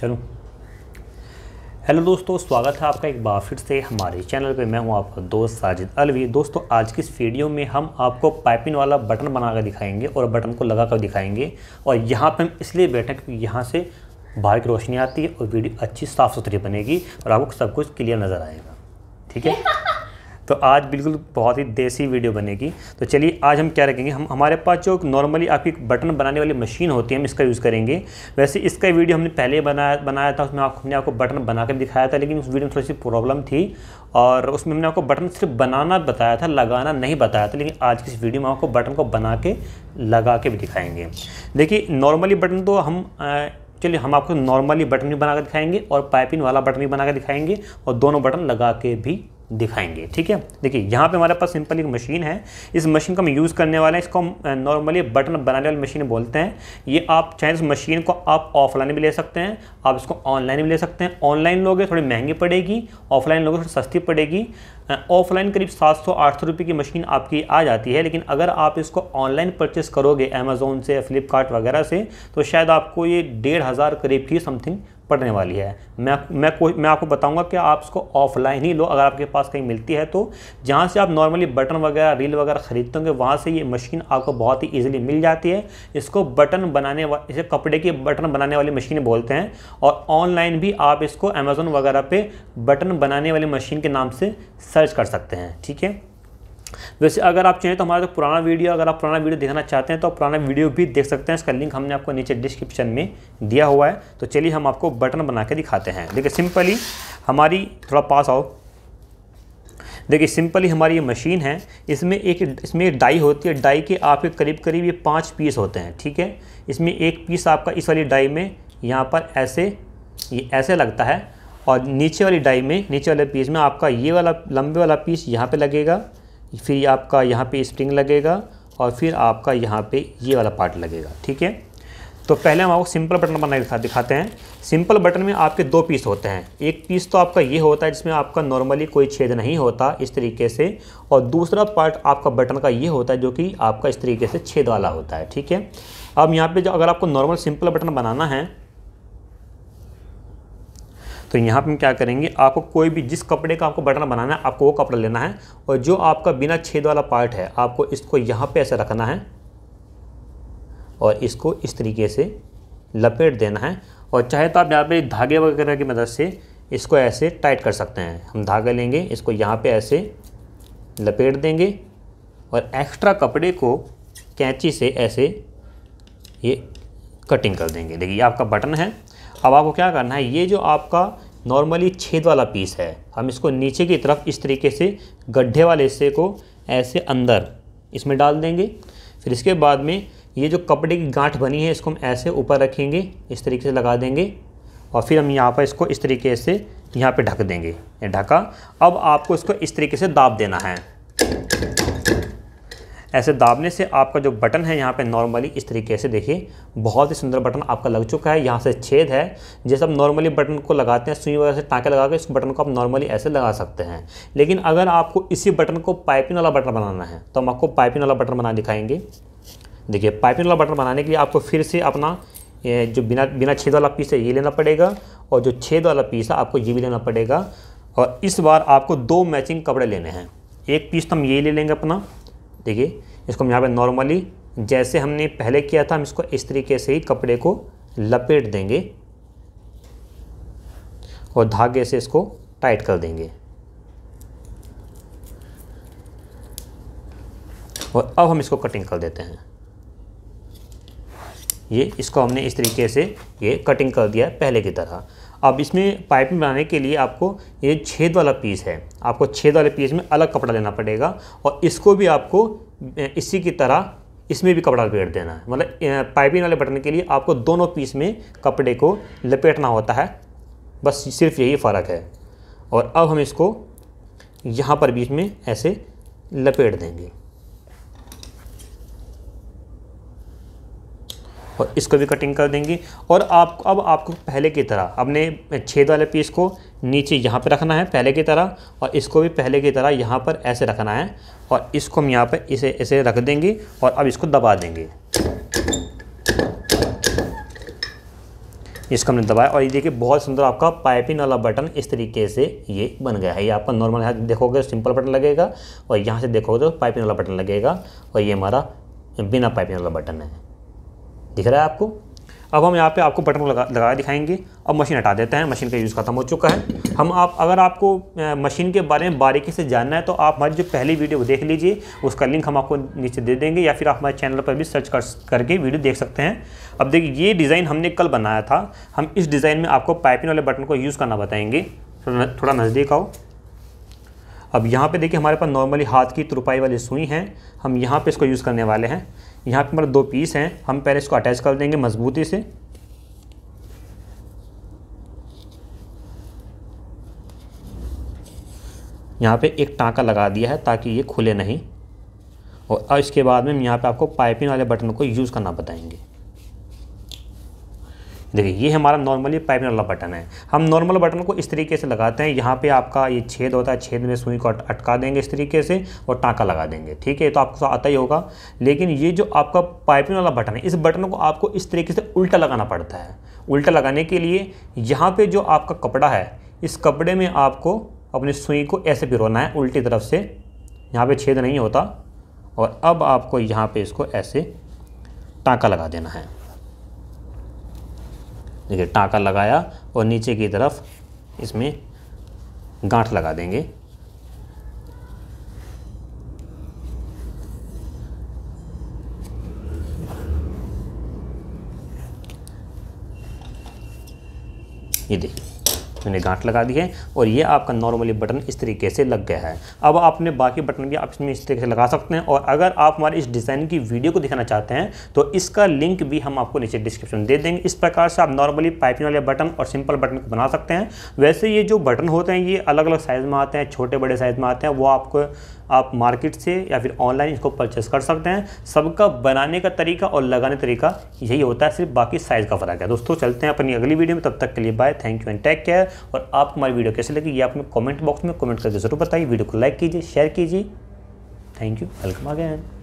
चलूँ हेलो दोस्तों स्वागत है आपका एक बार फिर से हमारे चैनल पे मैं हूँ आपका दोस्त साजिद अलवी दोस्तों आज की इस वीडियो में हम आपको पाइपिंग वाला बटन बना कर दिखाएंगे और बटन को लगा कर दिखाएंगे और यहाँ पे हम इसलिए बैठे क्योंकि यहाँ से बाहर की रोशनी आती है और वीडियो अच्छी साफ़ सुथरी बनेगी और आपको सब कुछ क्लियर नज़र आएगा ठीक है तो आज बिल्कुल बहुत ही देसी वीडियो बनेगी तो चलिए आज हम क्या रखेंगे हम हमारे पास जो नॉर्मली आपकी बटन बनाने वाली मशीन होती है हम इसका यूज़ करेंगे वैसे इसका वीडियो हमने पहले बनाया बनाया था उसमें आपको हमने आपको बटन बना कर दिखाया था लेकिन उस वीडियो में थोड़ी सी प्रॉब्लम थी और उसमें हमने आपको बटन सिर्फ बनाना बताया था लगाना नहीं बताया था लेकिन आज की इस वीडियो में आपको बटन को बना के लगा के भी दिखाएंगे देखिए नॉर्मली बटन तो हम चलिए हम आपको नॉर्मली बटन भी बना कर दिखाएंगे और पाइपिंग वाला बटन भी बना दिखाएंगे और दोनों बटन लगा के भी दिखाएंगे ठीक है देखिए यहाँ पे हमारे पास सिंपल एक मशीन है इस मशीन को हम यूज़ करने वाले हैं इसको नॉर्मली बटन बनाने वाली मशीन बोलते हैं ये आप चाहे इस मशीन को आप ऑफलाइन भी ले सकते हैं आप इसको ऑनलाइन भी ले सकते हैं ऑनलाइन लोगे थोड़ी महंगी पड़ेगी ऑफलाइन लोगे थोड़ी सस्ती पड़ेगी ऑफलाइन करीब सात सौ आठ सौ रुपये की मशीन आपकी आ जाती है लेकिन अगर आप इसको ऑनलाइन परचेस करोगे अमेज़ोन से फ्लिपकार्ट वगैरह से तो शायद आपको ये डेढ़ हज़ार करीब ही समथिंग पड़ने वाली है मैं मैं को, मैं आपको बताऊंगा कि आप इसको ऑफलाइन ही लो अगर आपके पास कहीं मिलती है तो जहाँ से आप नॉर्मली बटन वगैरह रील वगैरह ख़रीदते होंगे वहाँ से ये मशीन आपको बहुत ही ईजिली मिल जाती है इसको बटन बनाने वा इसे कपड़े के बटन बनाने वाली मशीन बोलते हैं और ऑनलाइन भी आप इसको अमेज़ोन वगैरह पर बटन बनाने वाली मशीन के नाम से सर्च कर सकते हैं ठीक है वैसे अगर आप चाहें तो हमारा तो पुराना वीडियो अगर आप पुराना वीडियो देखना चाहते हैं तो आप पुराना वीडियो भी देख सकते हैं इसका लिंक हमने आपको नीचे डिस्क्रिप्शन में दिया हुआ है तो चलिए हम आपको बटन बना के दिखाते हैं देखिए सिंपली हमारी थोड़ा पास आओ देखिए सिंपली हमारी ये मशीन है इसमें एक इसमें एक डाई होती है डाई के आपके करीब करीब ये पाँच पीस होते हैं ठीक है इसमें एक पीस आपका इस वाली डाई में यहाँ पर ऐसे ये ऐसे लगता है और नीचे वाली डाई में नीचे वाले पीस में आपका ये वाला लंबे वाला पीस यहाँ पे लगेगा फिर आपका यहाँ पे स्प्रिंग लगेगा और फिर आपका यहाँ पे ये वाला पार्ट लगेगा ठीक है तो पहले हम आपको सिंपल बटन बना दिखाते हैं सिंपल बटन में आपके दो पीस होते हैं एक पीस तो आपका ये होता है जिसमें आपका नॉर्मली कोई छेद नहीं होता इस तरीके से और दूसरा पार्ट आपका बटन का ये होता है जो कि आपका इस तरीके से छेद वाला होता है ठीक है अब यहाँ पे जो अगर आपको नॉर्मल सिंपल बटन बनाना है तो यहाँ पर हम क्या करेंगे आपको कोई भी जिस कपड़े का आपको बटन बनाना है आपको वो कपड़ा लेना है और जो आपका बिना छेद वाला पार्ट है आपको इसको यहाँ पर ऐसे रखना है और इसको इस तरीके से लपेट देना है और चाहे तो आप यहाँ पे धागे वगैरह की मदद से इसको ऐसे टाइट कर सकते हैं हम धागा लेंगे इसको यहाँ पे ऐसे लपेट देंगे और एक्स्ट्रा कपड़े को कैंची से ऐसे ये कटिंग कर देंगे देखिए आपका बटन है अब आपको क्या करना है ये जो आपका नॉर्मली छेद वाला पीस है हम इसको नीचे की तरफ इस तरीके से गड्ढे वाले हिस्से को ऐसे अंदर इसमें डाल देंगे फिर इसके बाद में ये जो कपड़े की गांठ बनी है इसको हम ऐसे ऊपर रखेंगे इस तरीके से लगा देंगे और फिर हम यहाँ पर इसको इस तरीके से यहाँ पे ढक देंगे ढका अब आपको इसको इस तरीके से दाब देना है ऐसे दाबने से आपका जो बटन है यहाँ पे नॉर्मली इस तरीके से देखिए बहुत ही सुंदर बटन आपका लग चुका है यहाँ से छेद है जैसे आप नॉर्मली बटन को लगाते हैं सुई वगैरह से टाँके लगा के इस बटन को आप नॉर्मली ऐसे लगा सकते हैं लेकिन अगर आपको इसी बटन को पाइपिंग वाला बटन बनाना है तो हम आपको पाइपिंग वाला बटन बना दिखाएंगे देखिए पाइपिंग वाला बटन बनाने के लिए आपको फिर से अपना ये जो बिना बिना छेद वाला पीस है ये लेना पड़ेगा और जो छेद वाला पीस है आपको ये भी लेना पड़ेगा और इस बार आपको दो मैचिंग कपड़े लेने हैं एक पीस तो हम ये ले लेंगे अपना देखिए इसको हम यहाँ पर नॉर्मली जैसे हमने पहले किया था हम इसको इस तरीके से ही कपड़े को लपेट देंगे और धागे से इसको टाइट कर देंगे और अब हम इसको कटिंग कर देते हैं ये इसको हमने इस तरीके से ये कटिंग कर दिया है पहले की तरह अब इसमें पाइपिंग बनाने के लिए आपको ये छेद वाला पीस है आपको छेद वाले पीस में अलग कपड़ा लेना पड़ेगा और इसको भी आपको इसी की तरह इसमें भी कपड़ा लपेट देना है मतलब पाइपिंग वाले बटन के लिए आपको दोनों पीस में कपड़े को लपेटना होता है बस सिर्फ यही फ़र्क है और अब हम इसको यहाँ पर बीच में ऐसे लपेट देंगे और इसको भी कटिंग कर देंगे और आप अब आपको पहले की तरह अपने छेद वाले पीस को नीचे यहाँ पे रखना है पहले की तरह और इसको भी पहले की तरह यहाँ पर ऐसे रखना है और इसको हम यहाँ पर इसे ऐसे रख देंगे और अब इसको दबा देंगे इसको हमने दबाया और ये देखिए बहुत सुंदर आपका पाइपिंग वाला बटन इस तरीके से ये बन गया है ये आपका नॉर्मल यहाँ देखोगे सिंपल बटन लगेगा और यहाँ से देखोगे तो पाइपिंग वाला बटन लगेगा और ये हमारा बिना पाइपिंग वाला बटन है दिख रहा है आपको अब हम यहाँ पे आपको बटन लगा लगा दिखाएंगे अब मशीन हटा देते हैं मशीन का यूज़ खत्म हो चुका है हम आप अगर आपको मशीन के बारे में बारीकी से जानना है तो आप हमारी जो पहली वीडियो देख लीजिए उसका लिंक हम आपको नीचे दे देंगे या फिर आप हमारे चैनल पर भी सर्च कर करके वीडियो देख सकते हैं अब देखिए ये डिज़ाइन हमने कल बनाया था हम इस डिज़ाइन में आपको पाइपिंग वाले बटन को यूज़ करना बताएंगे थोड़ा नज़दीक आओ अब यहाँ पे देखिए हमारे पास नॉर्मली हाथ की तुरपाई वाली सुई हैं हम यहाँ पे इसको यूज़ करने वाले हैं यहाँ पे हमारे दो पीस हैं हम पहले इसको अटैच कर देंगे मजबूती से यहाँ पे एक टाँका लगा दिया है ताकि ये खुले नहीं और इसके बाद में हम यहाँ पर आपको पाइपिंग वाले बटन को यूज़ करना बताएंगे देखिए ये हमारा नॉर्मली पाइपिंग वाला बटन है हम नॉर्मल बटन को इस तरीके से लगाते हैं यहाँ पे आपका ये छेद होता है छेद में सुई को अटका देंगे इस तरीके से और टाँका लगा देंगे ठीक है तो आपको आता ही होगा लेकिन ये जो आपका पाइपिंग वाला बटन है इस बटन को आपको इस तरीके से उल्टा लगाना पड़ता है उल्टा लगाने के लिए यहाँ पर जो आपका कपड़ा है इस कपड़े में आपको अपनी सुई को ऐसे पिरोना है उल्टी तरफ से यहाँ पर छेद नहीं होता और अब आपको यहाँ पर इसको ऐसे टाँका लगा देना है देखिए टाँका लगाया और नीचे की तरफ इसमें गांठ लगा देंगे ये देखिए मैंने गांठ लगा दी है और ये आपका नॉर्मली बटन इस तरीके से लग गया है अब आपने बाकी बटन भी आप इसमें इस तरीके से लगा सकते हैं और अगर आप हमारे इस डिज़ाइन की वीडियो को दिखाना चाहते हैं तो इसका लिंक भी हम आपको नीचे डिस्क्रिप्शन दे देंगे इस प्रकार से आप नॉर्मली पाइपिंग वाले बटन और सिंपल बटन को बना सकते हैं वैसे ये जो बटन होते हैं ये अलग अलग साइज़ में आते हैं छोटे बड़े साइज़ में आते हैं वो आपको आप मार्केट से या फिर ऑनलाइन इसको परचेस कर सकते हैं सबका बनाने का तरीका और लगाने का तरीका यही होता है सिर्फ बाकी साइज़ का फ़र्क है दोस्तों चलते हैं अपनी अगली वीडियो में तब तक के लिए bye thank you and take care और आप हमारी वीडियो कैसे लगी ये आप कॉमेंट बॉक्स में कॉमेंट करके ज़रूर बताइए वीडियो को लाइक कीजिए शेयर कीजिए थैंक यू वेलकम अगैन